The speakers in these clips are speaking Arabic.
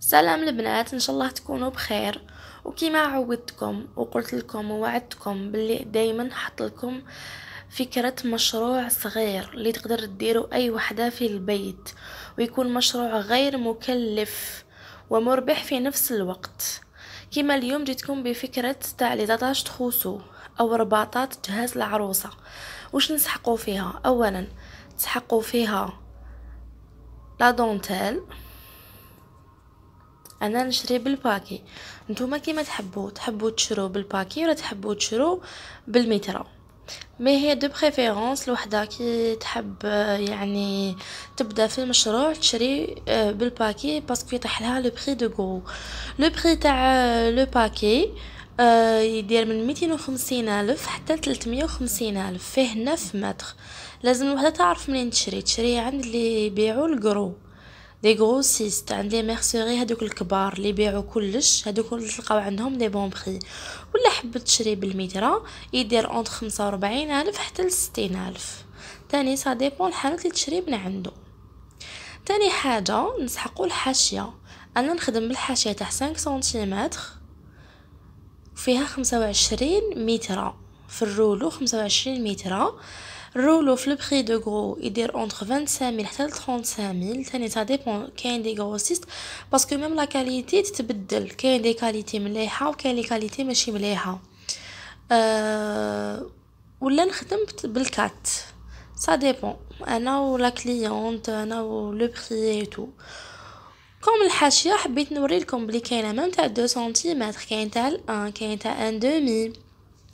سلام البنات ان شاء الله تكونوا بخير وكما عودتكم وقلت لكم ووعدتكم باللي دايما حط لكم فكرة مشروع صغير اللي تقدر تديره اي وحدة في البيت ويكون مشروع غير مكلف ومربح في نفس الوقت كما اليوم جيتكم بفكرة تاع لي تخوسو او رباطات جهاز العروسة وش نسحقوا فيها اولا تسحقوا فيها لا دونتيل انا نشري بالباكي نتوما كيما تحبوا تحبوا تشرو بالباكي ولا تحبوا تشرو بالمترو مي هي دو بريفيرونس الوحده كي تحب آه، يعني تبدا في المشروع تشري آه، بالباكي باسكو يطيح لها لو بري دو غو لو بري تاع آه، لو باكي يدير من 250 الف حتى 350 الف فيه 9 متر لازم الوحده تعرف منين تشري تشري عند اللي يبيعوا الكرو دي غروسيست عند لي ميرسيري هذوك الكبار اللي يبيعوا كلش هذوك تلقاو عندهم دي بون بري ولا حبت تشري بالميترا يدير اونت 45 الف حتى ل 60 الف تاني سا ديبون الحانوت اللي تشري من عنده ثاني حاجه نسحقوا الحاشيه انا نخدم بالحاشيه تاع 5 سنتيمتر فيها 25 متر في الرولو 25 متر رولو في البخي دو غرو يدير اونتر 25000 حتى ل 35000 ثاني سا ديبون كاين دي غروسيست باسكو ميم لا كاليتي تتبدل كاين دي كاليتي مليحه وكاين لي كاليتي ماشي مليحه أه ولا نخدم بالكات سا ديبون انا ولا كليونت انا ولو بري اي تو كوم الحاشيه حبيت نوري لكم بلي كاينه ميم تاع 2 سنتيمتر كاين تاع 1 كاين تاع 1 دومي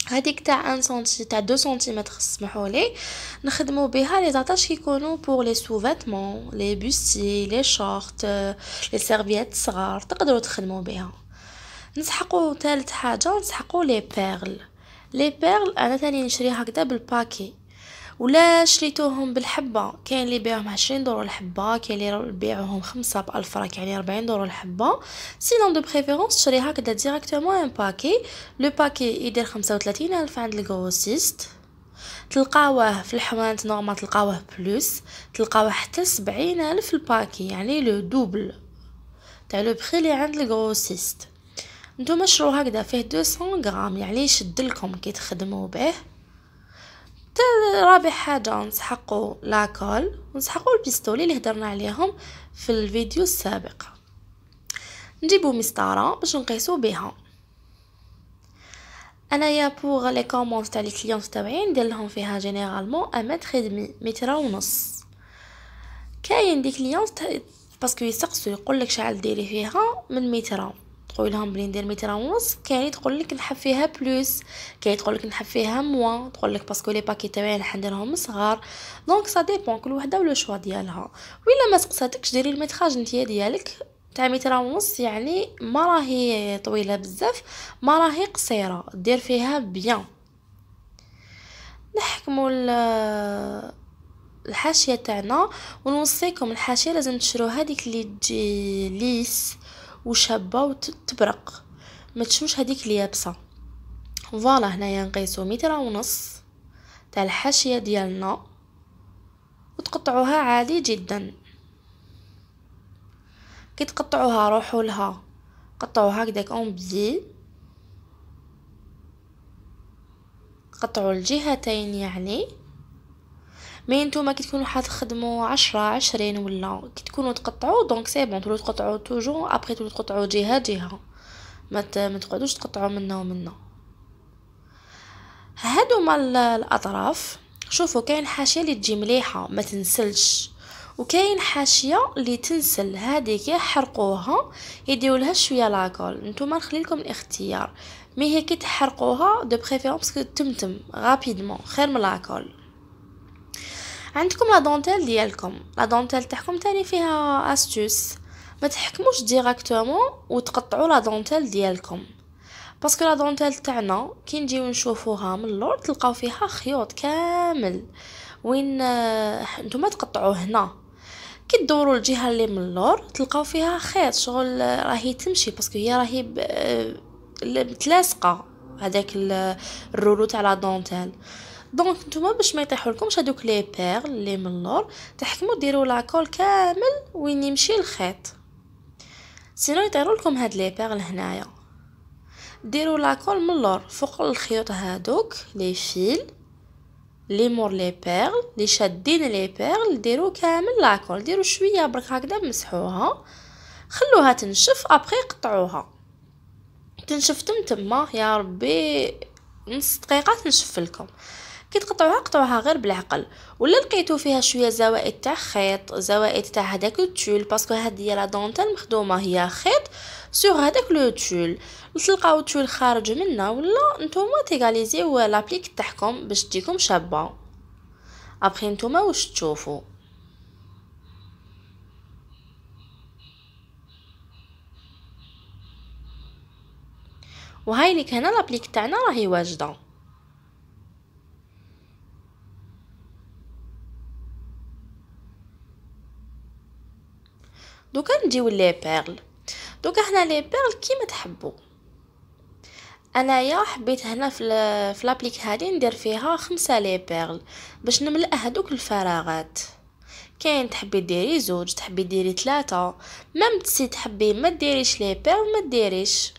هذيك تاع 1 سنتي تاع 2 سنتيمتر سمحوا لي نخدموا بها لي زاتاش كيكونوا بور لي سوفاتمون لي بوستي لي شورت لي سيرفيات صغار تقدروا تخدموا بها نسحقوا ثالث حاجه نسحقوا لي بيرل لي بيرل انا ثاني نشري هكذا بالباكي ولا شريتوهم بالحبه كاين اللي بيعهم عشرين دورو الحبه كاين اللي بيعهم خمسة بألف راك فرنك يعني ربعين دورو الحبه سينون دو بريفيرونس تشري هكدا ديراكتومون ان باكي لو باكي يدير خمسة 35 الف عند الكروسيست تلقاوه في الحوانت نورمال تلقاوه بلوس تلقاوه حتى سبعين الف الباكي يعني لو دوبل تاع لو بخي اللي عند الكروسيست نتوما شرو هكدا فيه دوسون غرام يعني يشدلكم كي تخدمو به رابع حاجة نسحقو لاكول ونسحقو البيستولي اللي هدرنا عليهم في الفيديو السابق نجيبو مسطرة باش نقيسو بها انايا بوغ لي كوموند تاع لي كليون تاعي ندير لهم فيها جينيرالمون ان متر دمي متر ونص كاين دي كليون باسكو يسقسو يقولك شحال ديري فيها من متر تقول لهم بلي ندير متر ونص كاين تقول لك نحب فيها بلوس كاين تقول لك نحب فيها موان تقول لك باسكو لي باكي تاعي نديرهم صغار دونك سا ديبون كل وحده ولو شوا ديالها ولا ما سقساتكش ديري الميتراج نتيا ديالك تاع متر ونص يعني ما راهي طويله بزاف ما راهي قصيره دير فيها بيان نحكموا الحاشيه تاعنا ونوصيكم الحاشيه لازم تشروها هذيك اللي تجي ليس وشابه وتبرق ما تشمش هذيك اليابسه فوالا هنايا نقيسو متر ونص تاع الحاشيه ديالنا وتقطعوها عادي جدا كي تقطعوها روحوا لها قطعوها هكذاك اون بزي قطعوا الجهتين يعني مي نتوما كي تكونوا تخدموا 10 عشرين ولا كي تكونوا تقطعوا دونك سي بون تولوا تقطعوا توجو ابري تولوا تقطعوا جهه جهه ما ما تقعدوش تقطعوا منا ومنا هادوما الاطراف شوفوا كاين حاشيه اللي تجي مليحه ما تنسلش وكاين حاشيه اللي تنسل هذيك يحرقوها يديروا لها شويه لاكول نتوما نخلي لكم الاختيار مي هي كي تحرقوها دو بريفيرونس تمتم غابيدمون خير من لاكول عندكم لا دونتيل ديالكم لا دونتيل تاعكم تاني فيها استوس ما تحكموش ديراكتومون وتقطعوا لا دونتيل ديالكم باسكو لا دونتيل تاعنا كي نجيو نشوفوها من اللور تلقاو فيها خيوط كامل وين نتوما تقطعوا هنا كي تدوروا الجهه اللي من اللور تلقاو فيها خيط شغل راهي تمشي باسكو هي راهي متلاصقه هذاك الرولو تاع لا دونتيل دونك نتوما باش ما يطيحوا لكمش هذوك لي بيرل لي من اللور تحكموا ديروا لاكول كامل وين يمشي الخيط سينو يطيروا لكم هاد لي بيرل هنايا ديروا لاكول من اللور فوق الخيوط هادوك لي فيل لي مور لي بيرل لي شادين لي بيرل ديروا كامل لاكول ديروا شويه برك هكذا مسحوها خلوها تنشف ابري قطعوها تنشف تم تما يا ربي نص دقيقه تنشف لكم كي تقطعوها قطعوها غير بالعقل ولا لقيتو فيها شويه زوائد تاع خيط زوائد تاع هذاك التول باسكو هذه لا دونتيل مخدومه هي خيط سوغ هذاك لو تول تلقاو التول خارج منها ولا نتوما تيغاليزيو لابليك تاعكم باش تجيكم شابه ابخي نتوما واش تشوفوا وهاي اللي هنا لابليك تاعنا راهي واجده دوكا نديو لي بيرل دوكا هنا لي بيرل كيما تحبوا انايا حبيت هنا في في لابليك هادي ندير فيها خمسة لي بيرل باش نملأ هذوك الفراغات كاين تحبي ديري زوج تحبي ديري ثلاثة ميم تسي تحبي ما ديريش لي بيرل ما ديريش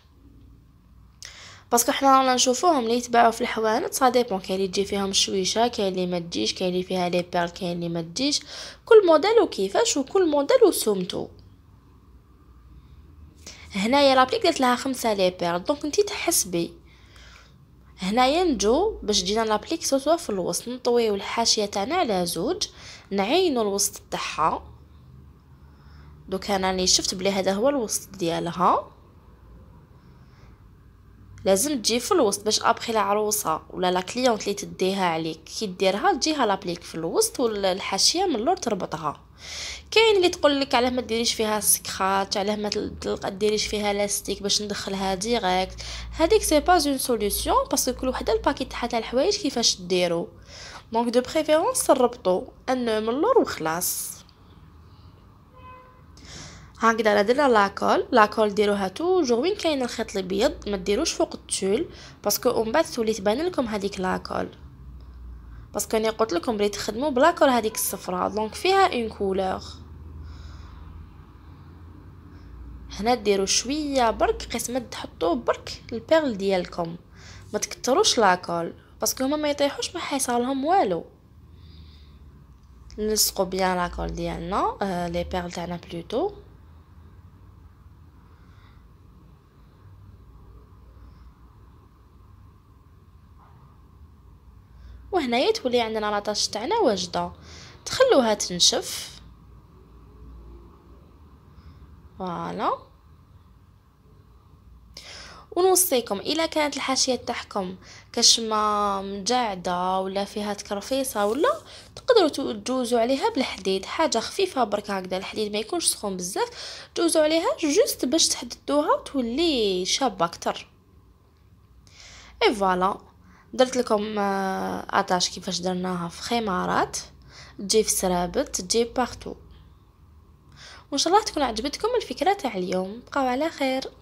باسكو حنا رانا نشوفوهم اللي يتباعوا في الحوانت سا ديبون كاين اللي تجي فيهم الشويشه كاين اللي ما تجيش كاين اللي فيها لي بيرل كاين اللي ما تجيش كل موديل وكيفاش وكل موديل وسومتو هنايا لابليك درت لها خمسة لي بير دونك نتي تحسبي هنايا نجو باش جينا لابليك سوسوا في الوسط نطويو الحاشيه تاعنا على زوج نعينو الوسط تاعها دوك انا شفت بلي هذا هو الوسط ديالها لازم تجي في الوسط باش ابخي العروسه ولا لا كليونت اللي تديها عليك كي ديرها تجيها لابليك في الوسط والحاشيه من اللور تربطها كاين اللي تقول لك علاه ما ديريش فيها سكرات علاه ما ديريش فيها لاستيك باش ندخلها ديريكت هذيك سي با اون سوليوشن باسكو كل وحده الباكيت تاعها تاع الحوايج كيفاش ديرو دونك دو بريفيرونس نربطو ان من اللور وخلاص هنقدر درنا لاكول لاكول ديروها توجور وين كاين الخيط الابيض ما ديروش فوق التول باسكو من بعد تولي تبان لكم هذيك لاكول باسكو انا قلت لكم بلي تخدموا بلاكول هذيك الصفراء دونك فيها اون كولور هنا ديروا شويه برك قسمه تحطوا برك البيرل ديالكم ما تكثروش لاكول باسكو هما ما يطيحوش ما حيصالهم والو نلصقوا بيان لاكول ديالنا آه، لي بيرل تاعنا بلوتو وهنايا تولي عندنا لاطاش تاعنا واجده تخلوها تنشف فوالا ونوصيكم الا كانت الحاشيه تاعكم كشمه مجعده ولا فيها تكرفيصه ولا تقدروا تجوزوا عليها بالحديد حاجه خفيفه برك هكذا الحديد ما يكونش سخون بزاف تجوزوا عليها جوست باش تحددوها وتولي شابه اكثر اي فوالا درت لكم اتاش آه، كيفاش درناها في خمارات تجي في سرابط تجي بارتو وان شاء الله تكون عجبتكم الفكره تاع اليوم بقاو على خير